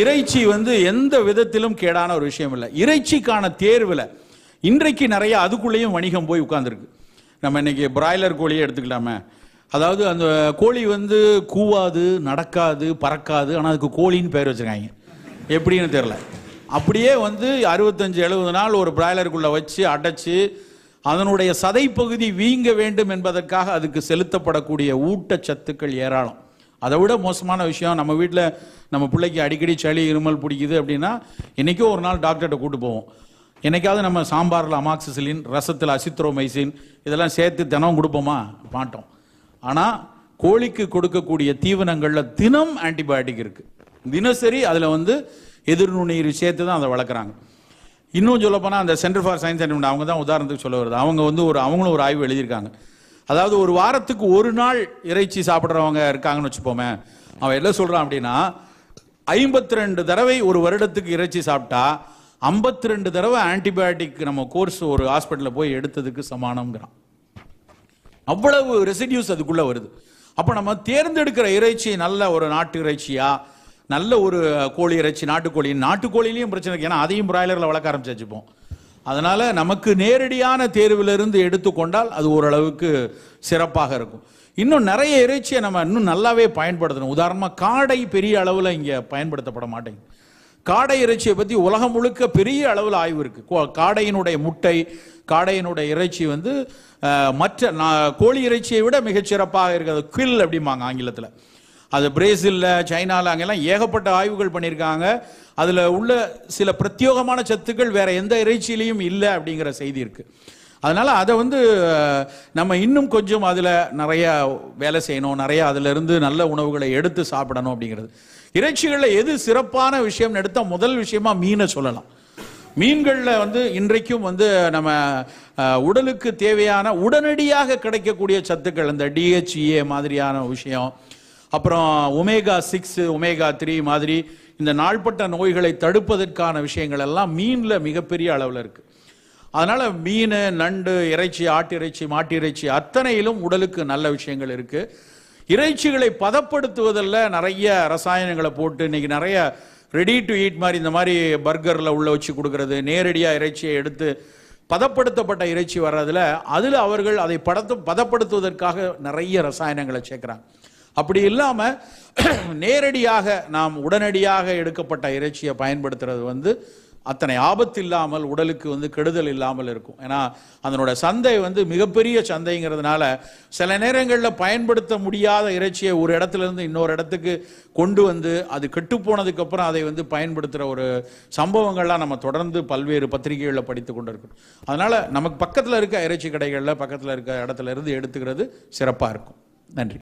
இறைச்சி வந்து எந்த விதத்திலும் கேடான ஒரு விஷயம் இல்லை இறைச்சிக்கான தேர்வில் இன்றைக்கு நிறைய அதுக்குள்ளேயும் வணிகம் போய் உட்காந்துருக்கு நம்ம இன்னைக்கு பிராய்லர் கோழியை எடுத்துக்கலாமே அதாவது அந்த கோழி வந்து கூவாது நடக்காது பறக்காது ஆனால் அதுக்கு கோழின்னு பேர் வச்சுருக்காங்க எப்படின்னு தெரில அப்படியே வந்து அறுபத்தஞ்சு எழுபது நாள் ஒரு பிராய்லருக்குள்ளே வச்சு அடைச்சி அதனுடைய சதைப்பகுதி வீங்க வேண்டும் என்பதற்காக அதுக்கு செலுத்தப்படக்கூடிய ஊட்டச்சத்துக்கள் ஏராளம் அதை விட மோசமான விஷயம் நம்ம வீட்டில் நம்ம பிள்ளைக்கு அடிக்கடி சளி இருமல் பிடிக்குது அப்படின்னா என்றைக்கோ ஒரு நாள் டாக்டர்கிட்ட கூட்டு போவோம் என்றைக்காவது நம்ம சாம்பாரில் அமாக்சிசிலின் ரசத்தில் அசித்ரோமைசின் இதெல்லாம் சேர்த்து தினம் கொடுப்போமா மாட்டோம் ஆனால் கோழிக்கு கொடுக்கக்கூடிய தீவனங்களில் தினம் ஆன்டிபயோட்டிக் இருக்குது தினசரி அதில் வந்து எதிர்நுண்ணீர் சேர்த்து தான் அதை வளர்க்குறாங்க இன்னும் சொல்லப்போனால் அந்த சென்டர் ஃபார் சயின்ஸ் அண்ட் அவங்க தான் உதாரணத்துக்கு சொல்ல வருது அவங்க வந்து ஒரு அவங்களும் ஒரு ஆய்வு எழுதியிருக்காங்க அதாவது ஒரு வாரத்துக்கு ஒரு நாள் இறைச்சி சாப்பிட்றவங்க இருக்காங்கன்னு வச்சுப்போமே அவன் என்ன சொல்கிறான் அப்படின்னா ஐம்பத்தி ரெண்டு தடவை ஒரு வருடத்துக்கு இறைச்சி சாப்பிட்டா ஐம்பத்தி ரெண்டு தடவை ஆன்டிபயோட்டிக் நம்ம கோர்ஸ் ஒரு ஹாஸ்பிட்டலில் போய் எடுத்ததுக்கு சமானங்கிறான் அவ்வளவு ரெசிடியூஸ் அதுக்குள்ளே வருது அப்போ நம்ம தேர்ந்தெடுக்கிற இறைச்சி நல்ல ஒரு நாட்டு இறைச்சியா நல்ல ஒரு கோழி இறைச்சி நாட்டுக்கோழி நாட்டுக்கோழிலையும் பிரச்சனை இருக்கு ஏன்னா அதையும் பிராய்லரில் வளர்க்க ஆரம்பிச்சு வச்சுப்போம் அதனால் நமக்கு நேரடியான தேர்விலிருந்து எடுத்துக்கொண்டால் அது ஓரளவுக்கு சிறப்பாக இருக்கும் இன்னும் நிறைய இறைச்சியை நம்ம இன்னும் நல்லாவே பயன்படுத்தணும் உதாரணமாக காடை பெரிய அளவில் இங்கே பயன்படுத்தப்பட மாட்டேங்குது காடை இறைச்சியை பற்றி உலகம் முழுக்க பெரிய அளவில் ஆய்வு இருக்குது காடையினுடைய முட்டை காடையினுடைய இறைச்சி வந்து மற்ற கோழி இறைச்சியை விட மிகச்சிறப்பாக இருக்கிறது குவில் அப்படிம்பாங்க ஆங்கிலத்தில் அது பிரேசிலில் சைனாவில் அங்கெல்லாம் ஏகப்பட்ட ஆய்வுகள் பண்ணியிருக்காங்க அதில் உள்ள சில பிரத்யோகமான சத்துக்கள் வேறு எந்த இறைச்சியிலையும் இல்லை அப்படிங்கிற செய்தி இருக்குது அதனால் அதை வந்து நம்ம இன்னும் கொஞ்சம் அதில் நிறையா வேலை செய்யணும் நிறையா அதிலிருந்து நல்ல உணவுகளை எடுத்து சாப்பிடணும் அப்படிங்கிறது இறைச்சிகளில் எது சிறப்பான விஷயம்னு எடுத்தால் முதல் விஷயமா மீனை சொல்லலாம் மீன்களில் வந்து இன்றைக்கும் வந்து நம்ம உடலுக்கு தேவையான உடனடியாக கிடைக்கக்கூடிய சத்துக்கள் இந்த டிஹெச்இஏ e மாதிரியான விஷயம் அப்புறம் ஒமேகா சிக்ஸ் ஒமேகா த்ரீ மாதிரி இந்த நாள்பட்ட நோய்களை தடுப்பதற்கான விஷயங்கள் எல்லாம் மீனில் மிகப்பெரிய அளவில் இருக்குது அதனால் மீன் நண்டு இறைச்சி ஆட்டு இறைச்சி மாட்டு இறைச்சி அத்தனையிலும் உடலுக்கு நல்ல விஷயங்கள் இருக்குது இறைச்சிகளை பதப்படுத்துவதில் நிறைய ரசாயனங்களை போட்டு இன்றைக்கி நிறைய ரெடி டு ஈட் மாதிரி இந்த மாதிரி பர்கரில் உள்ளே வச்சு கொடுக்கறது நேரடியாக இறைச்சியை எடுத்து பதப்படுத்தப்பட்ட இறைச்சி வர்றதில் அதில் அவர்கள் அதை படத்து பதப்படுத்துவதற்காக நிறைய ரசாயனங்களை சேர்க்குறாங்க அப்படி இல்லாமல் நேரடியாக நாம் உடனடியாக எடுக்கப்பட்ட இறைச்சியை பயன்படுத்துறது வந்து அத்தனை ஆபத்து இல்லாமல் உடலுக்கு வந்து கெடுதல் இல்லாமல் இருக்கும் ஏன்னா அதனோட சந்தை வந்து மிகப்பெரிய சந்தைங்கிறதுனால சில நேரங்களில் பயன்படுத்த முடியாத இறைச்சியை ஒரு இடத்துலேருந்து இன்னொரு இடத்துக்கு கொண்டு வந்து அது கெட்டுப்போனதுக்கப்புறம் அதை வந்து பயன்படுத்துகிற ஒரு சம்பவங்கள்லாம் நம்ம தொடர்ந்து பல்வேறு பத்திரிகைகளில் படித்து கொண்டு இருக்கணும் அதனால் நமக்கு பக்கத்தில் இருக்க இறைச்சி கடைகளில் பக்கத்தில் இருக்க இடத்துல இருந்து எடுத்துக்கிறது சிறப்பாக இருக்கும் நன்றி